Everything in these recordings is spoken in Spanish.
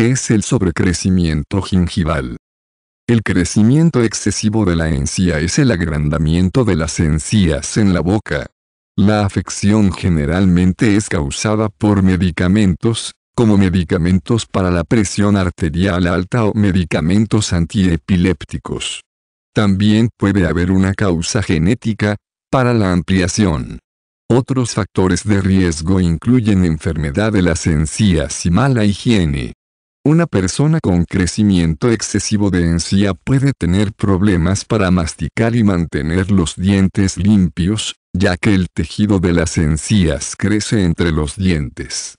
es el sobrecrecimiento gingival. El crecimiento excesivo de la encía es el agrandamiento de las encías en la boca. La afección generalmente es causada por medicamentos, como medicamentos para la presión arterial alta o medicamentos antiepilépticos. También puede haber una causa genética, para la ampliación. Otros factores de riesgo incluyen enfermedad de las encías y mala higiene. Una persona con crecimiento excesivo de encía puede tener problemas para masticar y mantener los dientes limpios, ya que el tejido de las encías crece entre los dientes.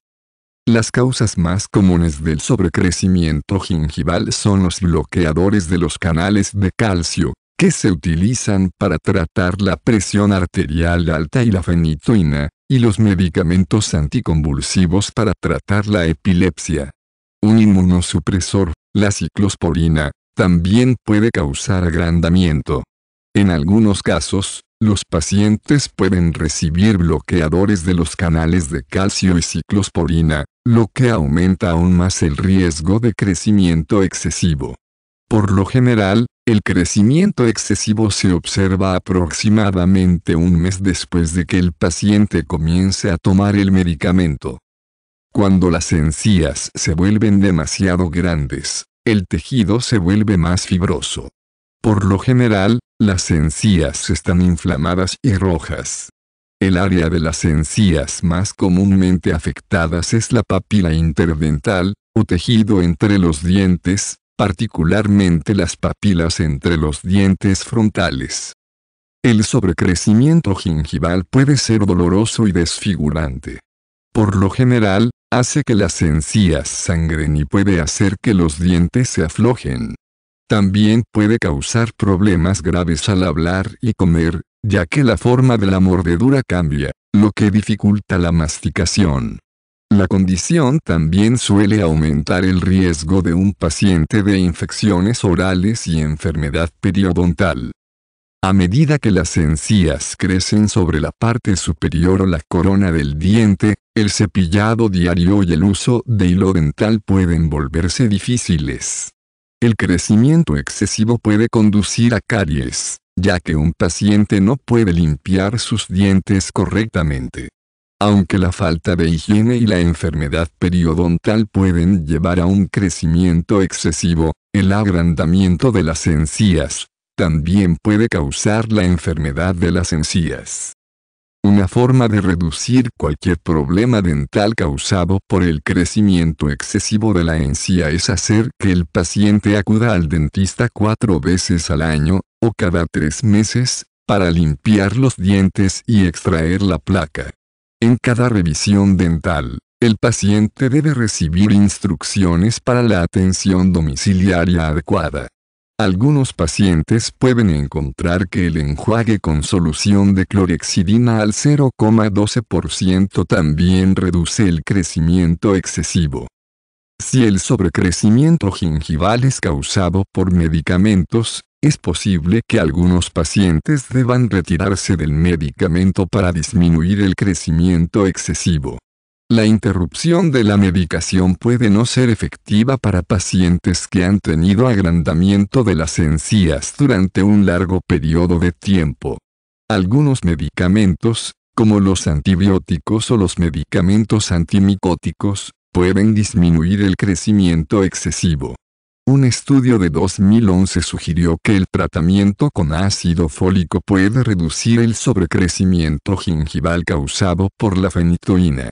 Las causas más comunes del sobrecrecimiento gingival son los bloqueadores de los canales de calcio, que se utilizan para tratar la presión arterial alta y la fenitoína, y los medicamentos anticonvulsivos para tratar la epilepsia un inmunosupresor, la ciclosporina, también puede causar agrandamiento. En algunos casos, los pacientes pueden recibir bloqueadores de los canales de calcio y ciclosporina, lo que aumenta aún más el riesgo de crecimiento excesivo. Por lo general, el crecimiento excesivo se observa aproximadamente un mes después de que el paciente comience a tomar el medicamento. Cuando las encías se vuelven demasiado grandes, el tejido se vuelve más fibroso. Por lo general, las encías están inflamadas y rojas. El área de las encías más comúnmente afectadas es la papila interdental, o tejido entre los dientes, particularmente las papilas entre los dientes frontales. El sobrecrecimiento gingival puede ser doloroso y desfigurante. Por lo general, Hace que las encías sangren y puede hacer que los dientes se aflojen. También puede causar problemas graves al hablar y comer, ya que la forma de la mordedura cambia, lo que dificulta la masticación. La condición también suele aumentar el riesgo de un paciente de infecciones orales y enfermedad periodontal. A medida que las encías crecen sobre la parte superior o la corona del diente, el cepillado diario y el uso de hilo dental pueden volverse difíciles. El crecimiento excesivo puede conducir a caries, ya que un paciente no puede limpiar sus dientes correctamente. Aunque la falta de higiene y la enfermedad periodontal pueden llevar a un crecimiento excesivo, el agrandamiento de las encías, también puede causar la enfermedad de las encías. Una forma de reducir cualquier problema dental causado por el crecimiento excesivo de la encía es hacer que el paciente acuda al dentista cuatro veces al año, o cada tres meses, para limpiar los dientes y extraer la placa. En cada revisión dental, el paciente debe recibir instrucciones para la atención domiciliaria adecuada. Algunos pacientes pueden encontrar que el enjuague con solución de clorexidina al 0,12% también reduce el crecimiento excesivo. Si el sobrecrecimiento gingival es causado por medicamentos, es posible que algunos pacientes deban retirarse del medicamento para disminuir el crecimiento excesivo. La interrupción de la medicación puede no ser efectiva para pacientes que han tenido agrandamiento de las encías durante un largo periodo de tiempo. Algunos medicamentos, como los antibióticos o los medicamentos antimicóticos, pueden disminuir el crecimiento excesivo. Un estudio de 2011 sugirió que el tratamiento con ácido fólico puede reducir el sobrecrecimiento gingival causado por la fenitoína.